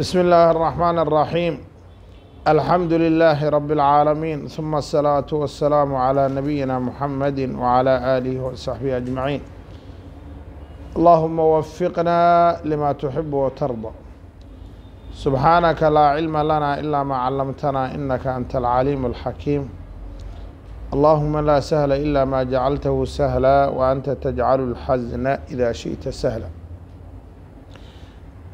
بسم الله الرحمن الرحيم الحمد لله رب العالمين ثم الصلاة والسلام على نبينا محمد وعلى آله وصحبه أجمعين اللهم وفقنا لما تحب وترضى سبحانك لا علم لنا إلا ما علمتنا إنك أنت العليم الحكيم اللهم لا سهل إلا ما جعلته سهلا وأنت تجعل الحزن إذا شئت سهلا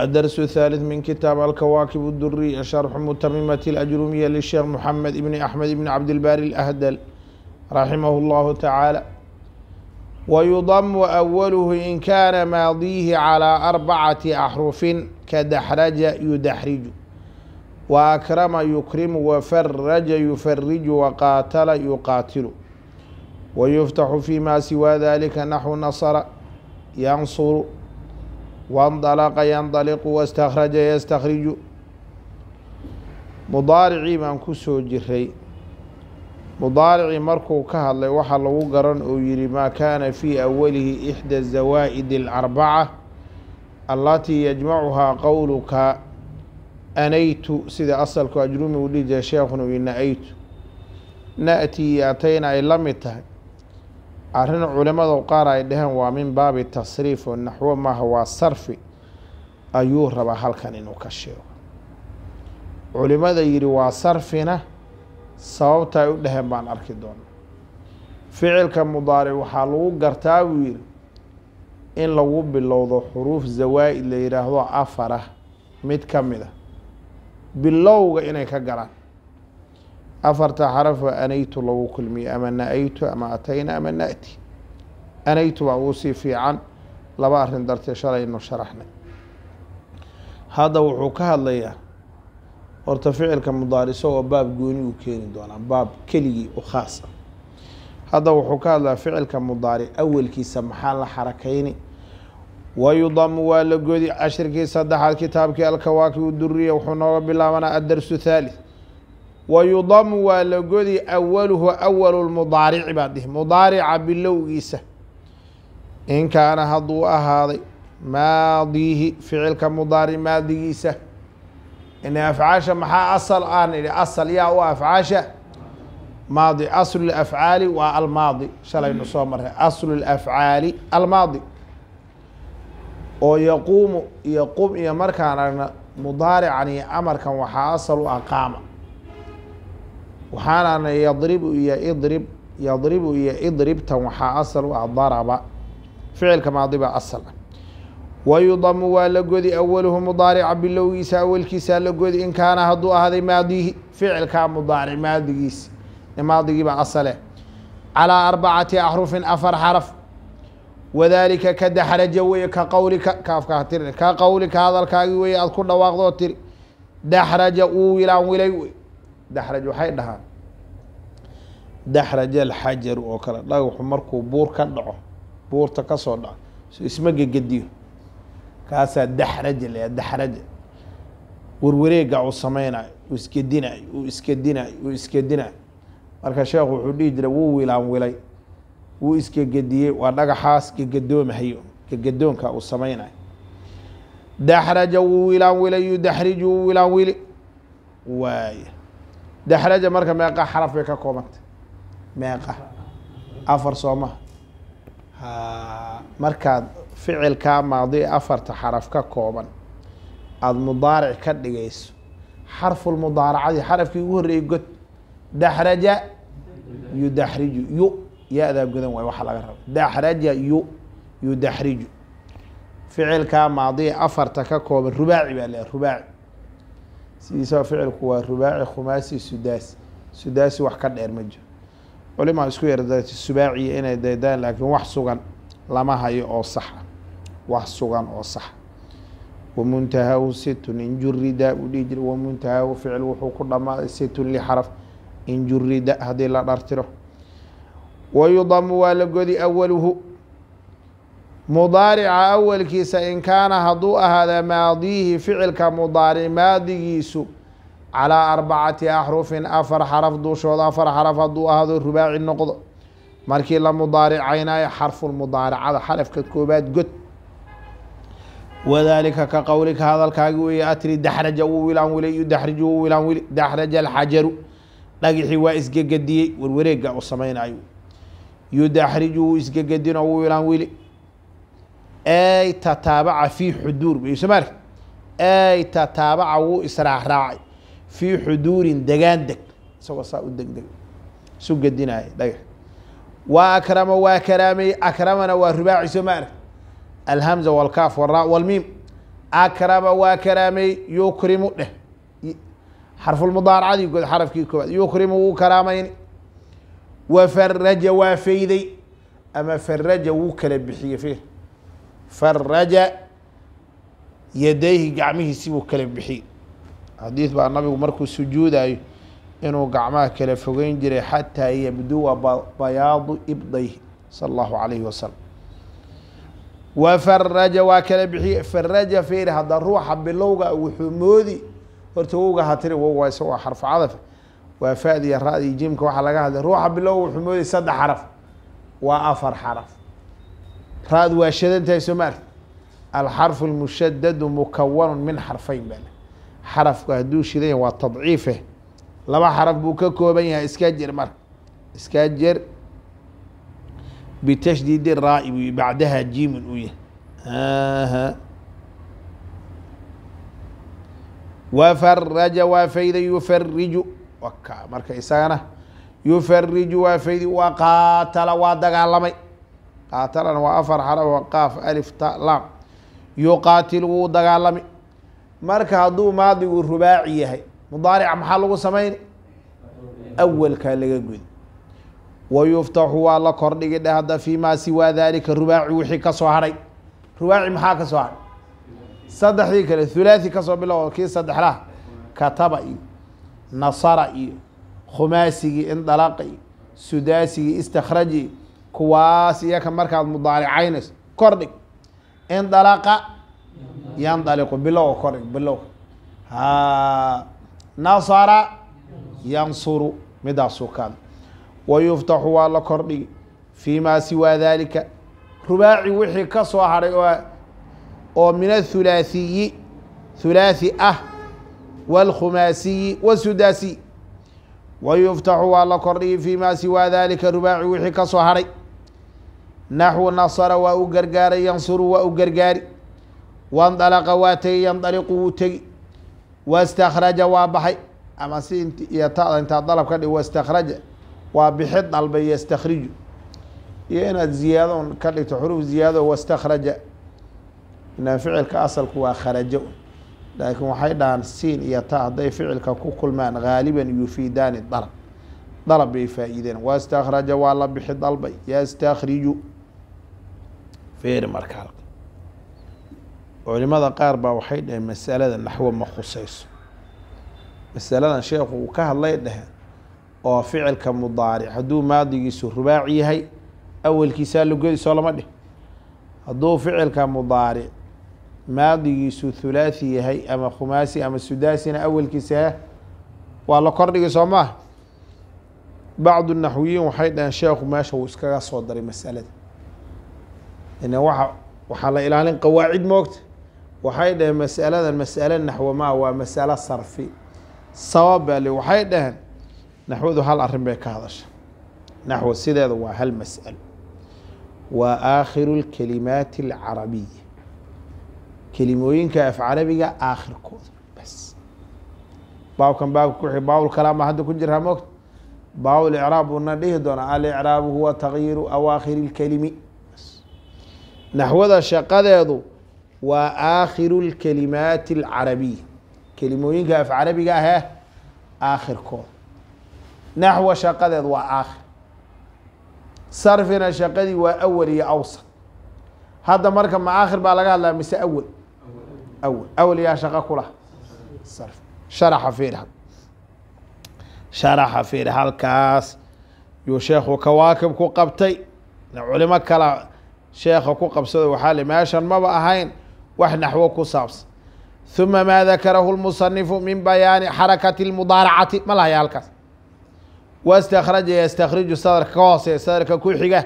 الدرس الثالث من كتاب الكواكب الdurية شرح متممة الأجrumية للشيخ محمد بن أحمد بن عبد الباري الأهدل رحمه الله تعالى ويضم أوله إن كان ماضيه على أربعة أحرف كدحرج يدحرج وأكرم يكرم وفرج يفرج وقاتل يقاتل ويفتح فيما سوى ذلك نحو نصر ينصر wandalaqa yandaliqu wastakhraja yastakhriju mudaaricii baan ku soo jiray mudaaricii markuu ka hadlay waxaa lagu garan oo yihi maa kaana fii awalihi ixda zawaa'id alcarbaca allatii yajmacuhaa qowluka anaytu sida asalku ajrumi uu dhihi jiray sheekhuna ina atayna ay la mid tahay arrin culimadu qaar ay dhaheen waa min baabi tasriif oo naxwo maaha waa sarfi ayuu rabaa halkan inuu ka sheego culimada yidhi waa sarfina sababta ay u dhaheen baan arki doona ficilka mudaaric waxaa lagu gartaa buu yidhi in lagu bilowdo xuruuf zawaa'id la yidhaahdo afar ah mid ka mid a ah. bilowga inay ka galaan afarta xaraf waa anaytu lagu kulmiya ama na-aytu ama atayna ama na'ti anaytu waa uusii fiican laba arrin dartee shalaynu sharaxnay hadda wuxuu ka hadlayaa horta ficilka mudaariso oo baab gooni uu keeni doonaa baab keligii u khaasa hadda wuxuu ka hadlayaa ficilka mudaari awelkiisa maxaa la xarakayni wayudamu waa la godi cashirkii saddexaad kitaabkii alkawaaki u duriya wuxuu nooga bilaabanaa addarsu thalith wayudamu waa la godi awaluhu awalu lmudaarici baad dhihi mudaarica bilowgiisa in kaana hadduu ahaaday maadiihi ficilka mudaari maadigiisa ina afcaasha maxaa asal aan idhi asal yaa u afcaasha maadi aslu lafcaali waa almaadi shalaynu soo marray aslu lafcaali almaadi oo yaquumu iyo qum iyo markaan aragna mudaarican iyo amarkan waxaa asal u ah qaama waxaanaan yadribu iyo idrib yadribu iyo idribtan waxaa asal u ah daraba ficilka maadiba baa asal wayudamu waa la godi awaluhu mudaarica bilowgiisa awalkiisaa la godi in kaana hadduu ahaday maadihi ficilkaa mudaaric maadigiis maadigiiba asale calaa arbacati axrufin afar xaraf wadaalika ka daxraja weye ka qowlika kaafkaa tiri ka qowlika hadalkaagii weye aada ku dhawaaqdoo tiri daxraja uu wilaan wilay wey daxraj waxay dhahaan daxraj alxajaru oo kale dhagaxu markuu buur ka dhaco buurta ka soo dhaco su isma gegediyo kaasaa daxraja la daxraja warwareega uu samaynayo uu iskedinayo uu iskedinayo uu iskedinayo marka sheekhu wuxuu dhihi jiray wuu wilaan wilay wuu isgegediyey waa dhagaxaas gegedoomhayo gegedoonka uu samaynayo daxraja wuu wilaan wilay yudaxriju wuu wilaan wili waaya dexraja marka meeqa xaraf bay ka koobanta meeqa afar soo maha markaad ficilkaa maadi afarta xaraf ka kooban aada mudaaric ka dhigayso xarfulmudaaracadi xarafkii ugu horreeyey god daxraja yudaxriju yu ya-daa godan waay waxaa laga raba daxraja yu yudaxriju ficilkaa maadi afarta ka kooban rubaaci baa le rubaaci sidiisaba ficilku waa rubaaci khumaasi sudaasi sudaasi wax ka dheer ma jiro culimaa isku yarda subaaciya inay daydaan laakiin wax sugan lama hayo oo saxa ah. wax sugan oo saxa wamuntahahu situn injurida uu dhihi jira wamuntahahu ficil wuxuu ku dhammaaday situn lixaraf injurida haddii la dhartiro wayudamu waa la godi awaluhu mudaarica awalkiisa in kaana hadduu ahaada maadiihi ficilka mudaari maadigiisu calaa arbacati axrufin afar xaraf duushood afar xaraf hadduu ahaado rubaaci noqdo markii la mudaaricaynayo xarfulmudaaricada xarafka koobaad god wadaalika ka qowlika hadalkaagi weeye atri daxraja wuu wilaan wilay yudaxriju wuu wilaan wili daxraja alxajaru dhagixii waa isgegadiyey warwareega u samaynayo yudaxriju wuu isgegadinoo wuu wilaan wili ay tataabaca fii xuduur bu somaali ay tataabaca wuu israacraacay fii xuduurin degaan deg isagoo saa u degdeg isu gedinaaya dhagax wa akrama waa karaameeyey akramana waa rubaaci somaali alhamza walkaaf wara walmiim akrama waa karaameeyey yukrimu dheh xarfulmudaaracadii god xarafkii koowaad yukrimu wuu karaamayni wa faraja waa fayday ama faraja wuu kala bixiyey fiir faraja yadayhi gacmihiisi buu kala bixi xadiid baa nabigu markuu sujuudayo inuu gacmaha kala fogeyn jiray xataa yabduwa bayaadu ibdayh sala allahu alayhi wasalam wa faraja waa kala bixiye faraja feeri haddaa ruuxa bilowga wuxuu moodi horta wowga hatiri wowga isagoo xarfu cadaf waa fadiya ra jimka waxaa laga hadlay ruuxa bilowga wuxuu moodi saddex xaraf waa afar xaraf raad waa shadantahay soo ma arki alxarfu lmushadadu mukawanu min xarfayn baa xarafku hadduu shidan yahay waa tadciife laba xaraf buu ka kooban yahay iskaa jer marka iskaa jer bitashdiidi raa-i buu bacdaha jiimin u yahay wafaraja waa fayda yufariju marka isagana yufariju waa faydi waa qaatala waa dagaalamay qaatalana waa afar xarabo qaaf alif ta laam yuqaatil wuu dagaalami marka hadduu maadigu rubaaci yahay mudaarica maxaa lagu samayn awalkaa laga gudi wayuftaxu waa la kordhigi dhe hadda fii maa siwaa dalika rubaaci wixii kasoo hadhay rubaaci maxaa kasoo hadhay saddexdii kale thulaathi kasoo bilow kii saddexlaha kataba iyo nasara iyo khumaasigii indalaqa iyo sudaasigii istikhraji iyo kuwaas iyaka markaad mudaaricaynayso kordhig indalaqa yandaliqu bilow kordhig bilow ha nasara yansuru midaasuu kaada wayuftaxu waa la kordhigi fii maa siwaa dalika rubaaci wixii ka soo hadhay oo oo min athulaathiyi thulaathi ah wاlkhumaasiyi wاsudaasiy wayuftaxu waa la kordhigi fii maa siwaa dalika rubaaci wixii ka soo hadhay naxwu nasara waa u gargaaray yansuru waa u gargaari wandalaqa waa tegi yandaliqu wuu tegi wastakhraja waa baxay ama si iyo tada intaa dalab ka dhig wastakhraja waa bixi dalbay yastakhriju iyo inaad ziyaado ka dhigto xuruf ziyaado wastakhraja ilaan ficilka asalku waa kharajo laakiin waxay dhahaan siin iyo ta hadday ficilka ku kulmaan haaliban yufiidaani dalab dalab bay faa'iideen wastakhraja waa la bixi dalbay yastakhriju fiiri markaal culimada qaar baa waxay dhaheen masalada naxwo ma khusayso masaladan sheekhu uu ka hadlay dheh oo ficilka mudaaric hadduu maadigiisu rubaac yahay awalkiisaa lugadiisoo lama dhih hadduu ficilka mudaaric maadigiisu thulaathi yahay ama khumaasi ama sudaasina awalkiisa waa la kordhigay soo maaha bacdu naxwiyiin waxay dhaheen sheekhu meesha wuu iskaga soo daray masalada waxaa la ilaalin qawaacid moogta waxay dhaheen masaladan masale naxwo maa waa masalo sarfi sabab baa le waxay dhaheen naxwadu hal arrin bay ka hadasha naxwo sideeda waa hal mas'alo waa aakhiru lkalimaati alcarabiya kelimooyinka af carabiga aakhirkooda bas baabkan baabka wixii baabul kalaam baa hadda ku jiraa moogta baabul icraab uuna dhihi doonaa alicraabu huwa tagyiiru awaakhiri lkelimi naxwada shaqadeedu waa aakhiru lkalimaati alcarabiya kelimooyinka af carabiga ahe aakhirkood naxwa shaqadeed waa aakhir sarfina shaqadii waa awel iyo awsat hadda marka ma aakhir baa laga hadlaa mise awel awel awel yaa shaqo ku laha sarf sharaxa fiir sharaxa fiir halkaas yuu sheekhu kawaakib ku qabtay culimo kala sheekha ku qabsado waxaa li meeshan maba ahayn wax naxwo ku saabsan uma maa dakarahu lmusanifu min bayaani xarakati lmudaaracati ma lahaya halkaas wastakhraja yastakhriju sadarka ka hoosee sadarka ku xiga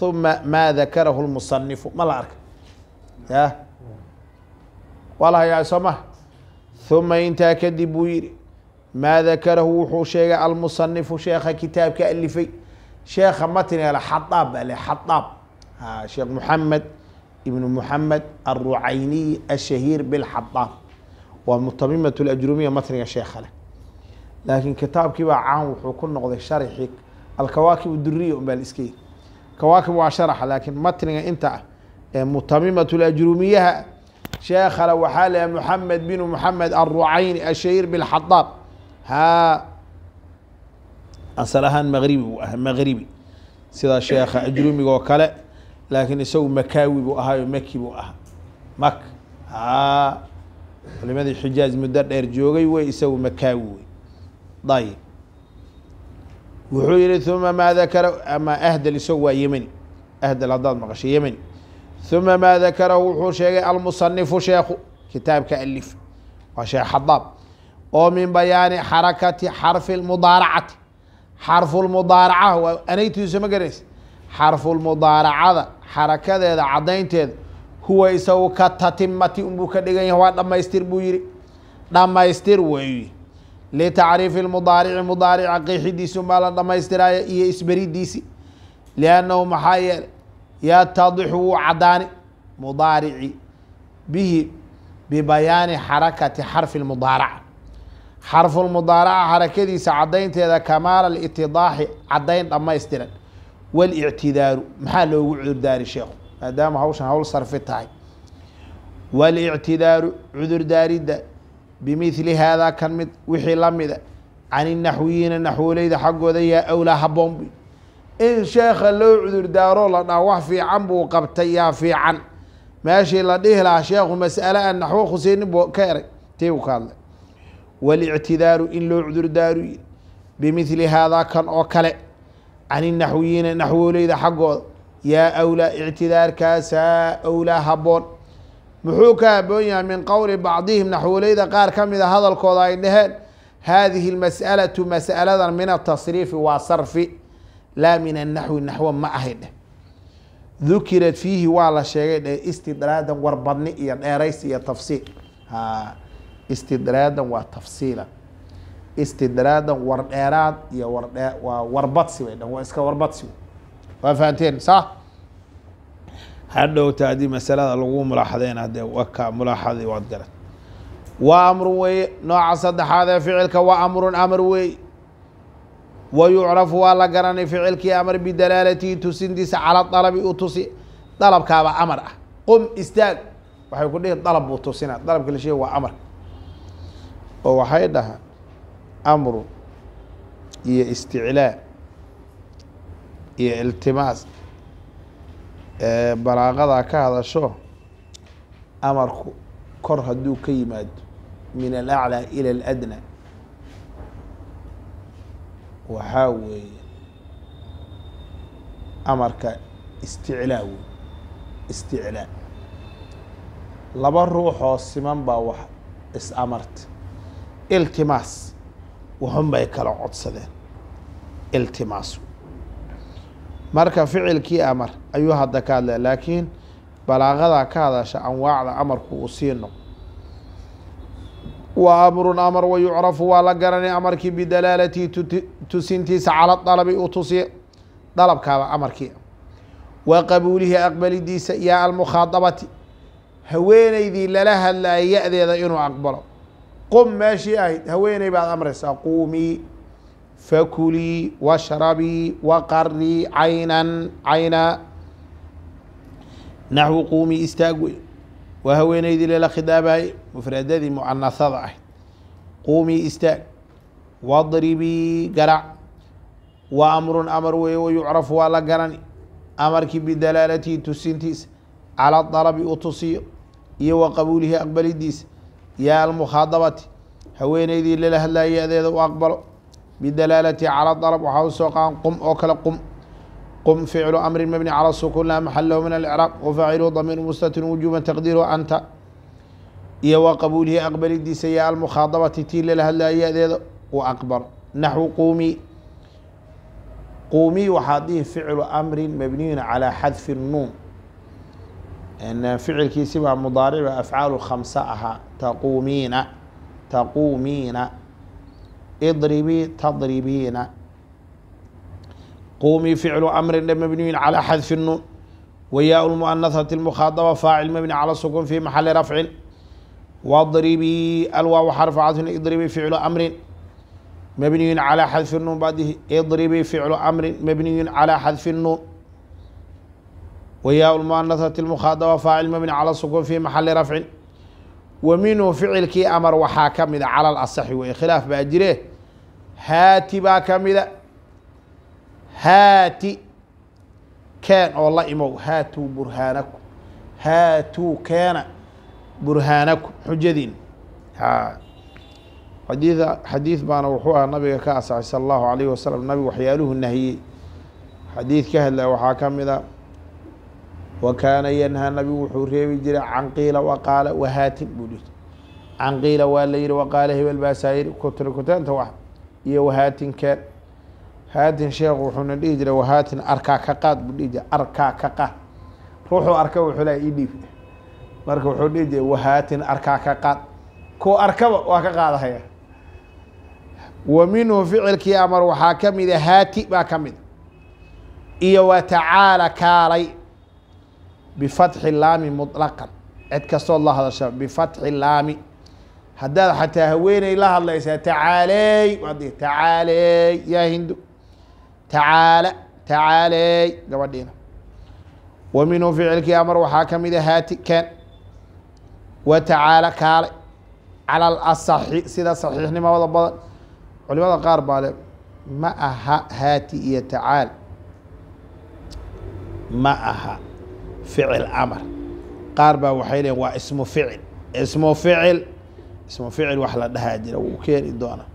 uma maa dakarahu lmusanifu ma la arka ya waa la hayaa soo maha uma intaa kadib buu yihi maa dakarahu wuxuu sheegay almusanifu sheekha kitaabka alifay sheekha matnela xadaab baa le xadaab sheekh moxamed ibnu moxamed alrucayniy ashahiir bilxadaab waa mutamimat lajrumiya matniga sheekha leh laakiin kitaabkii baa caan wuxuu ku noqday sharxi alkawaakib duriya unbaa laiska yiri kawaakib waa sharaxa laakiin matniga inta ah ee mutamimat lajrumiyaha sheekhale waxaa leeyahay moxamed binu moxamed alrucayni ashahiir bilxadaab haa asal ahaan maghribi uu ah maghribi sida sheekha ajrumiga oo kale laakiin isagu makaawi buu ahaayo maki buu ahaa mak a culimadii xijaaj muddo dheer joogay wey isagu makaawi wey ayib wuxuu yihi uma maa dakara ama ahdal isagu waa yemeni ahdal haddaad maqasho yemeni uma maa dakarahu wuxuu sheegay almusanifu sheekhu kitaabka alif waa sheekh xadaab oo min bayaani xarakati xarfi lmudaaracati xarfu lmudaaraca waa anaytiiso ma garanaysa xarfulmudaaracada xarakadeeda caddaynteeda huwa isagu ka tatimati unbuu ka dhigan yahay waa dhammaystir buu yihi dhammaystir weeyi litacriifi lmudaarici mudaarica qeexidiisi unbaa la dhammaystiraya iyo isberidiisi liannahu maxaa yeelay yatadixu wuu caddaani mudaarici bihi bibayaani xarakati xarfi lmudaaraca xarfulmudaaraca xarakadiisa caddaynteeda kamaala litidaaxi caddayn dhammaystiran walictidaaru maxaa loogu cudurdaari sheekhu maadaama hawshan hawl sarfi tahay والاعtidaaru cudurdaaridda bimili haadaa kan mid wixii la mida can inaxwiyiina naxwoleyda xaggooda yaa awlaa haboon in sheekha loo cudurdaaro la dhaha wax fiican buu qabtay yaa fiican meeshii la dhihi lahaa sheekhu mas'ale aan naxwo khuseyni buu ka erey tiibu ka hadlay walictidaaru in loo cudurdaaro bimili haadaa kan oo kale can inaxwiyiina naxwoleyda xaggooda yaa awlaa ictidaarkaasaa awlaa habboon muxuu ka haboon yahay min qowli bacdihim naxwoleyda qaar ka mid a hadalkooda ay dhaheen haadihi lmas'alatu mas'aladan min atasriifi waa sarfi laa min annaxwi naxwo ma ahay dheh dukirat fiihi waa la sheegay dheh istidraadan warbadni iyo dheeraysi iyo tafsiil istidraadan waa tafsiilan istidraadan war dheeraad iyo wardhe waa warbadsi way dhan waa iska warbadsi waa fahanteen saa hadhowta haddii masalada lagu mulaaxadeen haddee waka mulaaxadii waad garan waa amrun weeye nooca saddexaad ee ficilka waa amrun amar weeye wa yucrafu waa la garanay ficilkii amar bidalaalatihi tusintiisa cala dalabi u tusi dalabkaaba amar ah qum istaag waxay ku dhihi dalab buu tusina dalabka la sheega waa amar oo waxay dhahaa amru iyo isticlaa iyo iltimaas balaaqadaa ka hadasho amarku kor hadduu ka yimaado min alaclaa ila aladna waxaa weeye amarka isticlaa wey isticlaa laba ruuxoo siman baa wax is amarta iltimaas waxunbay kala codsadeen iltimaasu marka ficilkii amar ayuu hadda ka hadlaya laakiin balaaqadaa ka hadasha anwaacda amarku uu sii noqo wa amrun amar wa yucrafu waa la garanay amarkii bidalaalatii tusintiisa cala dalabi uu tusiye dalabkaaba amarkii wa qabuulihi aqbalidiisa yaa almukhaadabati haweeneydii lala hadlaya ya-deeda inuu aqbalo qum meeshii ahayd haweeney baad amraysaa quumii fakulii washrabii waqarii caynan caynaa naxwi quumii istaag wey waa haweeneydii leela khidaabaye mufradadii mucanasada ahayd quumii istaag wadribii garac wa amrun amar weeye wayucrafu waa la garani amarkii bidalaalatihi tusintiisa calaa dalabi u tusiyo iyo wa qabuulihi aqbalidiisa yaa almukhaadabati haweeneydii lala hadlayay adeeda u aqbalo bidalaalati calى dalb waxaa usoo qaaan qum oo kale qum qum ficlu amrin mabni calى sukuun laa maxalahu min alcraaq wafaacilu damiir mustatir wujuuba taqdiiru anta iyo wa qabuulihi aqbalidiisa yaa almukhaadabati tii lala hadlayay adeeda u aqbalo naxwu quumi quumi waxaad dhihin ficlu amrin mabniyun calىa xadfi nuun ان فعل كي mudaariba afcaalu khamse ahaa تقومين تقومين اضربي تضربين قومي فعل أمر مبني على حذف النون وياء المؤنثة المخاطبة فاعل مبني على السكون في محل رفع واضربي الواو حرف عطف اضربي فعل أمر مبني على حذف النون بعده اضربي فعل أمر مبني على حذف النون wayaa lmuanahati lmukhaadaba faacil mabni cala sukuun fii maxali rafcin wa minhu ficilkii amar waxaa ka mida cala lasaxi wey khilaaf baa jire haati baa ka mida haati keen oo la imow haatuu burhaanaku haatuu keena burhaanaku xujadiin xadii xadiid baana wuxuu ah nabiga ka asaxay sala allahu alayhi wasalam nabigu waxyaaluhu nahiyey xadiid ka hadlaa waxaa ka mida wakaana yanhaa nabigu wuxuu reebi jiray can qiila waqaala wahaatin buu dhiri can qiila waa la yihi waqaale hebel baasaa yihi kutrikutaanta wax iyo wahaatinkeed haatin sheekh wuxuuna dhihi jiray wahaatin arkaa ka qaad buu dhihi jiray arkaa ka qaad ruuxuu arka wuxuu lea ii dhiib marka wuxuu dhihi jiray wahaatin arkaa ka qaad kuwa arkaba waa ka qaadahaya wa minhu ficilkii amar waxaa ka mida haati baa ka mida iyo wa tacaala kaalay bifatxi laami muطlaqan cid kastood la hadasha bifatxi laami haddaad xataa haweeney la hadlaysaa tacaaley waadi tacaaley yaa hindu tacaala tacaaley gabadhiina wa minhu ficilkii amar waxaa ka mid a haati keen wa tacaala kaale cala alasaxi sida saxiixnimada badan culimada qaar baa le ma aha haati iyo tacaal ma aha ficil amar qaar baa waxay leeyiin waa ismu ficil ismu ficil ismu ficil wax la dhahaa jira wuu keeni doonaa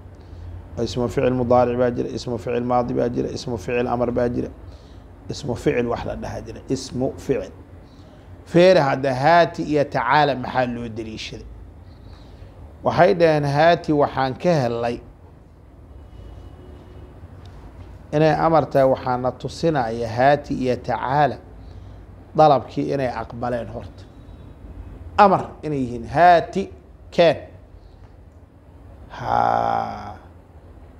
ismu ficil mudaaric baa jira ismu ficil maadi baa jira ismu ficil amar baa jira ismu ficil wax la dhahaa jira ismu ficil feere hadda haati iyo tacaala maxaa loo daliishaday waxay dhaheen haati waxaan ka helay inay amartahay waxaana tusinaya haati iyo tacaala dalabkii inay aqbaleen horta amar inay yihiin haati keen ha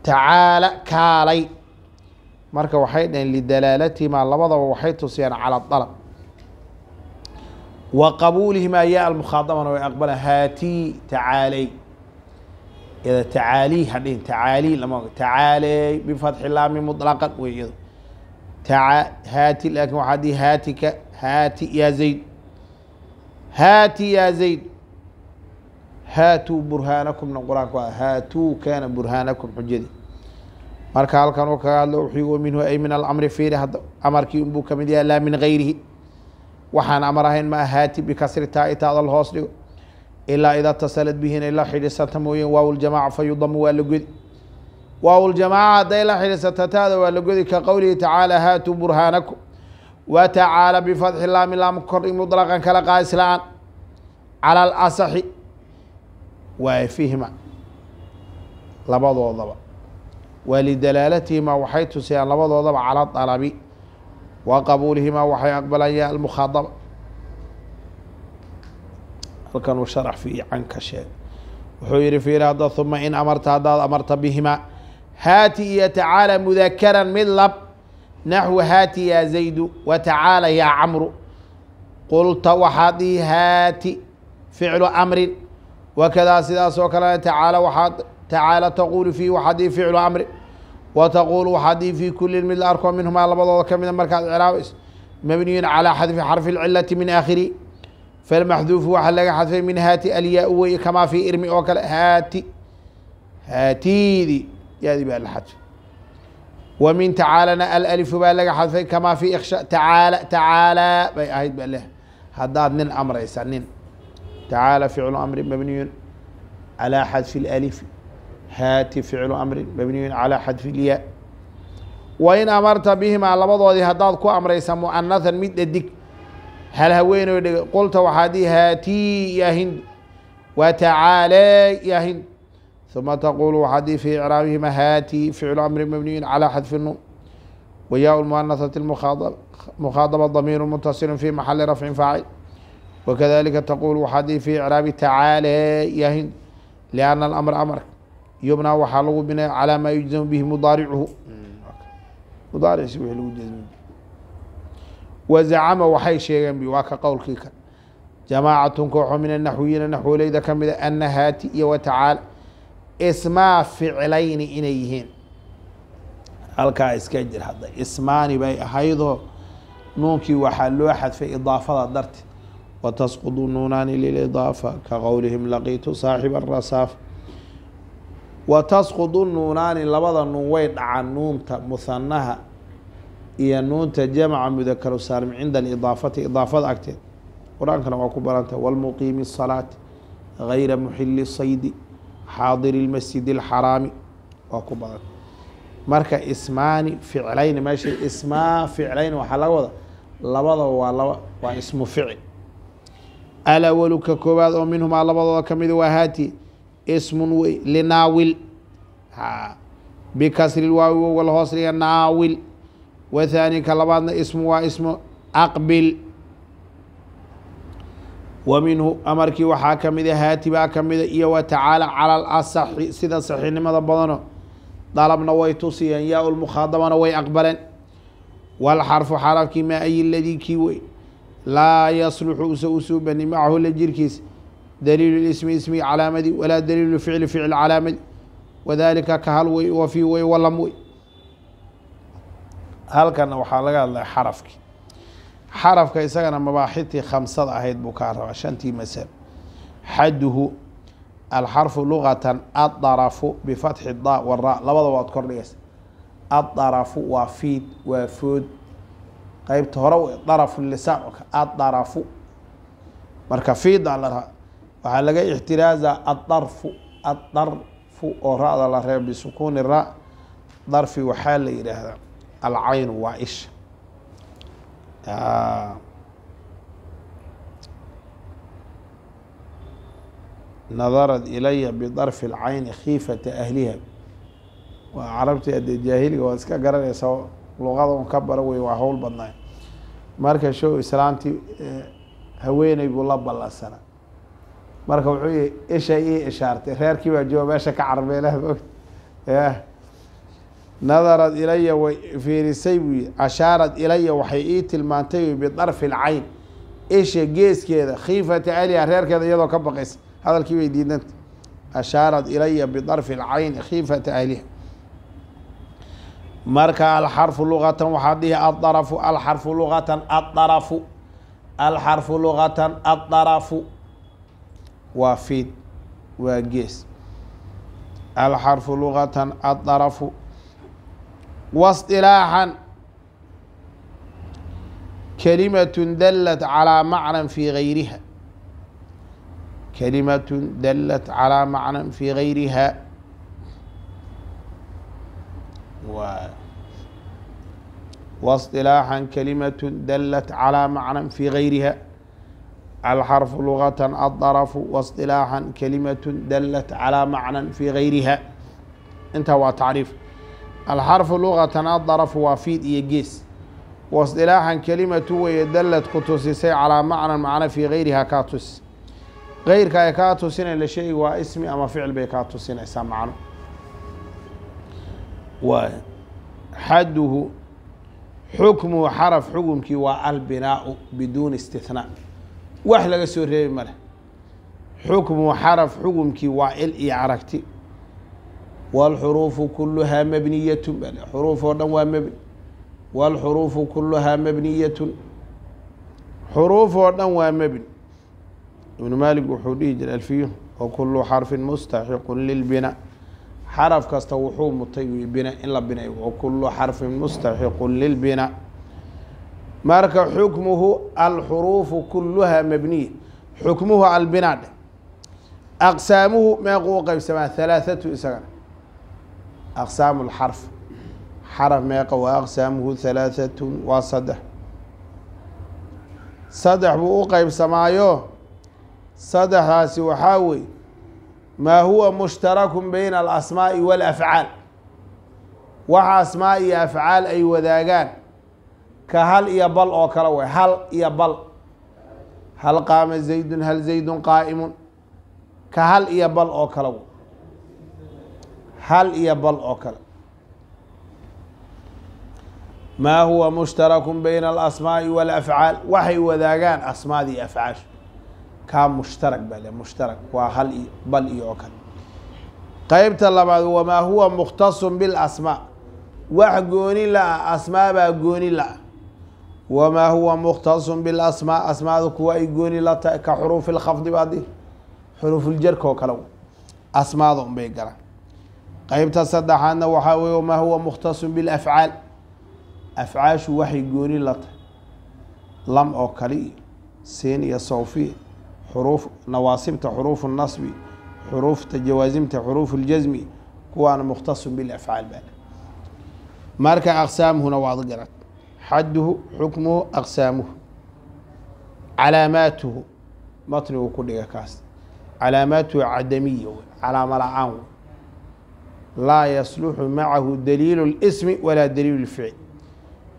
tacaala kaalay marka waxay dhaheen lidalaalatihimaa labadaba waxay tusiyaan calى dalab wa qabuulihimaa ya almukhaadamana way aqbala haati tacaaley iyada tacaali hadhihin tacaali lama tacaaleey bifatxi laami muطlaqan wey haati laakin waxaa dii haatika هات يا زيد هات يا زيد haatuu burhaanakum na qur-aanka ah. haatuu kana burhaanakum xujadii marka halkan uu kaga hadlo wuxuu wa minhu ay min alamri fiiri amarkii unbuu kamid yahay laa min gayrihi waxaan amar ahayn ma haati bikasri taa itaadal hoos dhigo ilaa idaa tasalad bihi inay la xidhiisanta mooyeen waawljamaaca fa yudamu waa la godi waawljamaaca hadday la xidhiisata waa la godi ka qowlihi tacaala watacaala bifatxi laami laam kordhig mudlaqan kala qaadis la-aan cala alasaxi waa fihma labadoodaba wa lidalaalatihimaa waxay tusayaan labadoodaba cala dalabi wa qabuulihimaa waxay aqbalayaan almukhaadaba halkanuu sharax fiican ka sheeg wuxuu yihi fiiri uma in amarta haddaad amarta bihimaa haati iyo tacaala mudakaran mid lab naxwu haati yaa zaydu wa tacaala yaa camru qulta waxaad dhihi haati ficlu amrin wakadaa sidaas oo kalena tacaala waxaad tacaala taquulu fiihi waxaad dhihi ficlu amri wa taquulu waxaad dhihi fii kullin mid la arko minhumaa labadooda ka mida markaad ciraabayso mabniyun calaa xadfi xarfi lcilati min aakhiri falmaxduufu waxaa laga xadfay min haati alyaa-u wey kamaa fii irmi oo kale haati haatiidi wmin tacaalana alalifu baa laga xadfay kamaa fi iksha tacaala tacaalaa bay ahayd ba leh haddaad nin amraysa nin tacaala ficlu amrin mabniyun calaa xadfi اlalifi haati ficlu amrin mabniyun calaa xadfi lyaa wain amarta bihimaa labadoodii haddaad ku amraysa muanahan mid dhadig hal haweenoo dheg qulta waxaad dihi haatii yahind wa tacaalaa yahind ثuma tqul waxaad fi icraabihi mahaati ficlu amri mabniyin calى xadfi nuun wya muanasati mukhaadaba damiiru mutasilu fi maxali rafcin faacil wakadalika taqul waxaad fi icraabi tacaale yahin liana alamra amarka yubnaa waxaa lagu binaya calaa maa yujzamu bihi mudaaricuhu mudaaricsi wii lagu jazmi wazacama waxay sheegeen waa ka qowlkii ka jamaacatun kooxo min anaxwiyiina naxwoleyda kamida ana haati iyo watacaala ismaa ficlayni inay yihiin halkaa iska jir hadda ismaani bay ahaydoo nuunkii waxaa loo xadfay idaafada darteed watasqudu nuunaani lilidaafa ka qowlihim laqiitu saaxiba arasaaf watasqudu nuunaani labada nuun way dhacan nuunta muhanaha iyo nuunta jamaca mudakaru saalim cinda alidaafati idaafada agteed qur-aankana waa ku baranta walmuqiimi salaati gayra muxili saydi xaadiri اlmasjid اlxaraami waa ku badan marka ismaani ficlayni meesha ismaa ficlayni waxaa laga wada labada waa laba waa ismu ficil alawalu koowaad oo minhumaa labadooda ka mid waa haati ismun wey linaawil bikasri waawi wowga la hoos dhiga naawil wathaani ka labaadna ismu waa ismu aqbil waminhu amarkii waxaa ka mida haatibaa ka mida iyo wa tacaala cala alasaxi sida saxiinimada badano dalabna way tusiyeen yaa lmukhaadabana way aqbaleen walxarfu xarafkii maa ay ladii kii wey laa yasluxu use u suubani macahu la jirkiisa daliilu ismi ismi calaamadi walaa daliilu ficli ficil calaamadi wadalika ka hal wey wa fii wey walam wey halkana waxaa laga hadlaya xarafkii xarafka isagana mabaaxitii khamsada ahayd buu kaa rabaa shantii masal xaduhu alxarfu lugatan aarafu bifatxi da wara labadaba waad kordhigaysa aarafu waa fiid waa food qeybta hore darafu lisaan aarafu marka fiida la rabaa waxaa laga ixtiraazaa aarfu aarfu oo ra-da la reeba bisukuuni ra darfi waxaa la yidhaahdaa alcaynu waa isha nadarad ilaya bidarfi lcayni khiifata ahliha waa carabtii adee jaahiliga waad iska garanaysaa luqada un ka bara wey waa hawl badnaa marka show islaamtii haweeney buu la ballansanaa marka wuxuu yihi ishay ii ishaartay reerkii baa jooga meesha ka carbeelaa nadarad ilaya way fiirisay buu yidhi ashaarad ilaya waxay ii tilmaantay bidarfi lcayn isha geeskeeda khiifata aliha reerkeeda iyadoo ka baqaysa hadalkii bay diidantay ashaarad ilaya bidarfi lcayn khiifata ahliha marka alxarfu luqatan waxaad dhihi aarafu alxarfu lugatan aarafu alxarfu lugatan addarafu waa fiid waa gees alxarfu lugatan aarafu واصطلاaحا كلمة dلت على معنى في غayrha كلمة dلت على معنى في غayrha واصطلاaحا كلمة dلت على معنى في غayrha الxرف لغة الضرف واصطلاaحا كلمة dلت على معنى في غayrha intaa waa تacriif alxarfu luqatan adarafu waa fiid iyo gees wasdilaaxan kelimatu weye dallad ku tusisay calaa macnan macno fii geyrihaa kaa tusi keyrka ay kaa tusinayla sheegi waa ismi ama ficil bay kaa tusinaysaa macno waay xadduhu xukmuhu xaraf xukumkii waa albinaau biduuni istithnaa wax laga soo reebi ma leh xukmuhu xaraf xukumkii waa il iyo aragti wاlxuruufu kuluhaa mabniyatun baa le dhan waa mabni wاlxuruufu kuluhaa mabniyatun xuruuf dhan waa mabni ibnu maalik wuxuu dhihi jiray alfiyu wa kulu xarfin mustaxiqu lilbina xaraf kasta wuxuu mutay bina in la binay wa kulu xarfin mustaxiqu lilbina marka xukmuhu alxuruufu kuluhaa mabniya xukmuhu albina dhe aqsaamuhu meequu u qeybsamaa halaathatu isagana aqsaamu lxarf xaraf meeqa waa aqsaamuhu halaahatun waa saddex saddex buu u qeybsamaayo saddexdaasi waxaa weeye maa huwa mushtarakun bayna alasmaa'i waalafcaal wax asmaa iyo afcaal ay wadaagaan ka hal iyo bal oo kale way hal iyo bal hal qaama zaydun hal zaydun qaa'imun ka hal iyo bal oo kale way hal iyo bal oo kale maa huwa mushtarakun bayna alasmaa'i walafcaal waxay wadaagaan asmaada iyo afcaashu kaa mushtarak baa le mushtarak waa hal iyo bal iyo oo kale qeybta labaad wamaa huwa mukhtasun bilasmaa wax gooni la-a ah, asmaa baa gooni la-a ah. wamaa huwa mukhtasun bilasmaa asmaada kuwa ay gooni la tahay ka xuruufi lkhafdi baadi xuruufuljarkaoo kale asmaada unbay galaan qaybta saddexaadna waxaa wey wamaa huwa mukhtasun bilafcaal afcaashu waxay gooni la tahay lam oo kale iyo siin iyo sawfiya xuruuf nawaasibta xuruufu nasbi xuruufta jawaasimta xuruufu ljasmi kuwaana mukhtasun bilafcaal baa marka aqsaamuhuna waad garad xadduhu xukmuhu aqsaamuhu calaamaatuhu matniguu ku dhiga kaas calaamaatuhu cadamiya w calaamo la-aan laa yasluxu macahu daliilu اlsmi walaa daliilu اlficl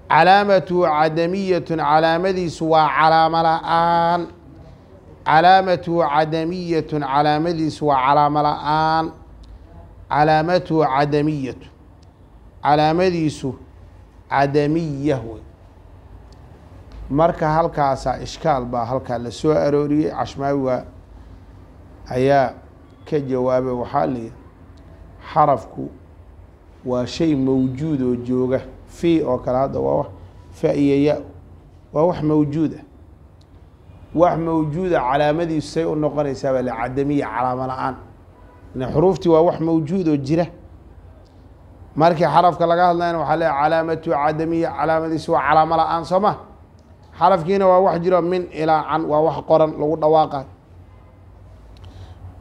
calaamatuhu cadamiyatun calaamadiisu waa calaamo la'aan calaamatuhu cadamiyatu calaamadiisu waa calaamo la-aan calaamatuhu cadamiyatu calaamadiisu cadamiya wey marka halkaasaa ishkaal baa halkaa la soo arooriyey cashmaawiga ayaa ka jawaabay waxaa lii xarafku waa shay mawjuud oo jooga fii oo kale hadda waa fa iyo ya waa wax mawjuud ah wax mawjuuda ah calaamadiisu say u noqonaysaa noqonaysaabaa lacadamiya calaamo la-aan xuruuftii waa wax mawjuud oo jira markii xarafka laga hadlayna waxaa le calaamatu cadamiya calaamadiisu waa calaamo la-aan soo ma xarafkiina waa wax jiro min ilaa can waa wax qoran lagu dhawaaqa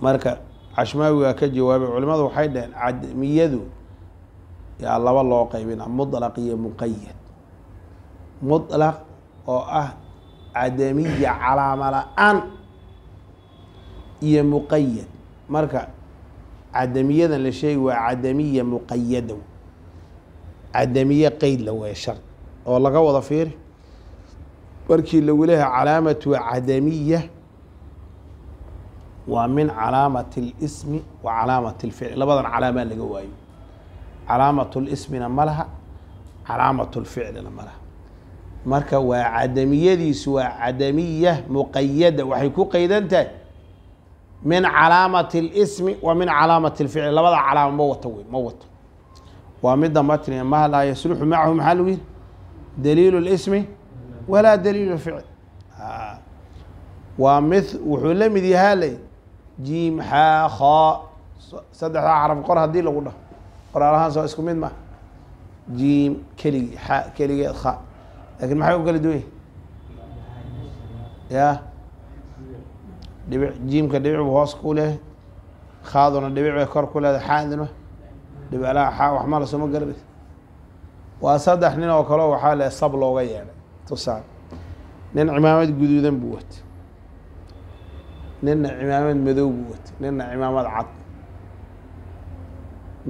marka cashmaawigaa ka jawaabay culimadu waxay dhaheen cadmiyadu yaa laba loo qaybina ah mudlaq iyo muqayad mutlaq oo ah cadamiya calaama la-aan iyo muqayad marka cadamiyadan la sheegi waa cadamiya muqayada cadamiye qeyd la waaya shar oo laga wada fiiri markii lagu leeha calaamatu cadamiya waa min calaamati اlismi wa calaamati اlficli labadan calaamaa laga waayo calaamatu lismina ma laha calaamatu lficlina ma laha marka waa cadamiyadiisu waa cadamiya muqayada waxay ku qaydan tahay min calaamati اlismi wa min calaamati اlficli labada calaama ma wato wey ma wato waa midda matniga ma laa yasluxu macahu maxaa lagu yihi daliilu lismi walaa daliilu lficl waa mid wuxuu la mid yahaa lay jiim xaa khaa saddexdaa caraf qor haddii lagu dhaho qoraal ahaan soo isku mid ma jiim keligii xa keligeed kha laakiin maxay u kala duwan yihi ya dhibic jiimka dhibic bu hoos ku leh khaaduna dhibic bay kor ku leedahay xaaduna dhibiclaha xaa waxma lasuma garanays waa saddex nin oo kale waxaa le sab looga yeedhay tusaale nin cimaamad guduudan buu watay ninna cimaamad madow buu watay ninna cimaamad cad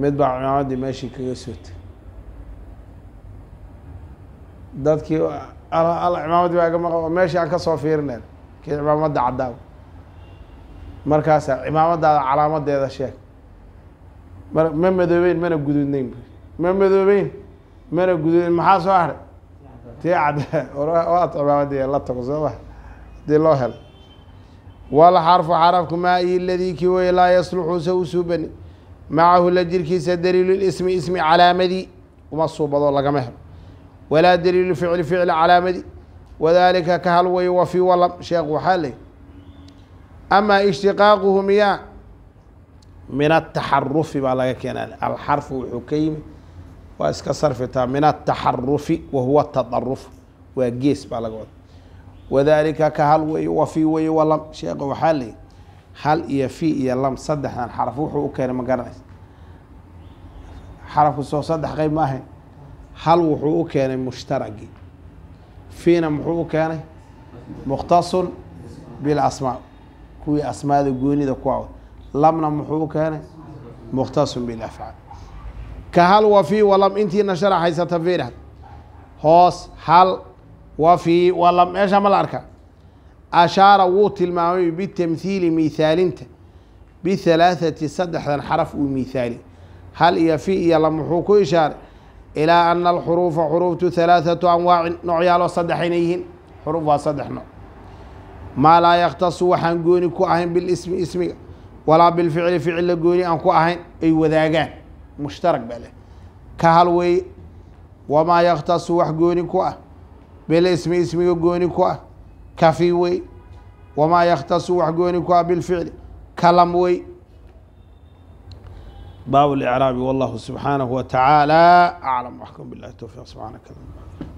mid baa cimaamadii meeshii kaga sootay dadkii cimaamaddii baa iga maqa oo meeshii aan ka soo fiirinayn kii cimaamadda caddaaba markaasaa cimaamaddaada calaamadeeda sheeg mar ma madoobeyn mana guduudnayn ma madoobeyn mana guduudnayn maxaa soo haray tii cadda waad cimaamaddii la tago soo ma haddii loo helo walxarfu xarafku maa i ladii kii weye laa yasluxuuse usuubani suubani macahu la jirkiisa daliilulismi ismi calaamadii uma suubado lagama helo walaa daliilu ficli ficli calaamadii wadaalika ka hal way wa fii walam sheekh waxaa leyi amaa ishtiqaaquhu miyaa min ataxarufi baa laga keenaa alxarfu wuxuu ka yimi waa iska sarfitaa min ataxarufi wa huwa tadaruf waa gees baa laga wada wadalika ka hal wey wa wey walam sheekh waxaa layihi hal iyo fi iyo lam saddexdan xaraf wuxuu u keenay ma garanaysa xarafku soo saddex qeyb ma ahayn hal wuxuu u keenay mushtaragi fiina muxuu u keenay mukhtasun bilasmaa kuwii asmaada goonida kuwa lamna muxuu u keenay mukhtasun bilafcaal ka hal wa walam intiina sharaxaysata fiirha hoos hal wa fii waa meeshaa ma la arka ashaara wuu tilmaamay bitamthiili miithaalinta bihalaathati saddexdan xaraf uu miithaali hal iyo fi iyo la muxuu ku ishaaray ilaa ana alxuruufa xuruuftu halaathatu anwaacin noocyaaloo saddexayna yihiin xuruuf waa saddex nooc maa laa yakhtasu waxaan gooni ku ahayn bilismi ismiga walaa bilficli ficilla gooni aan ku ahayn ay wadaagaan mushtarag baa leh ka hal weeye wamaa yakhtasu wax gooni ku ah bel ismi ismiga gooni ku ah kafi wey wamaa yakhtasu wax gooni ku ah bilficli kalam wey bab اlإعraabi wاllahu subxaanaه wa taعaalى aclam waxkum biاllahi towfiq subxaanaka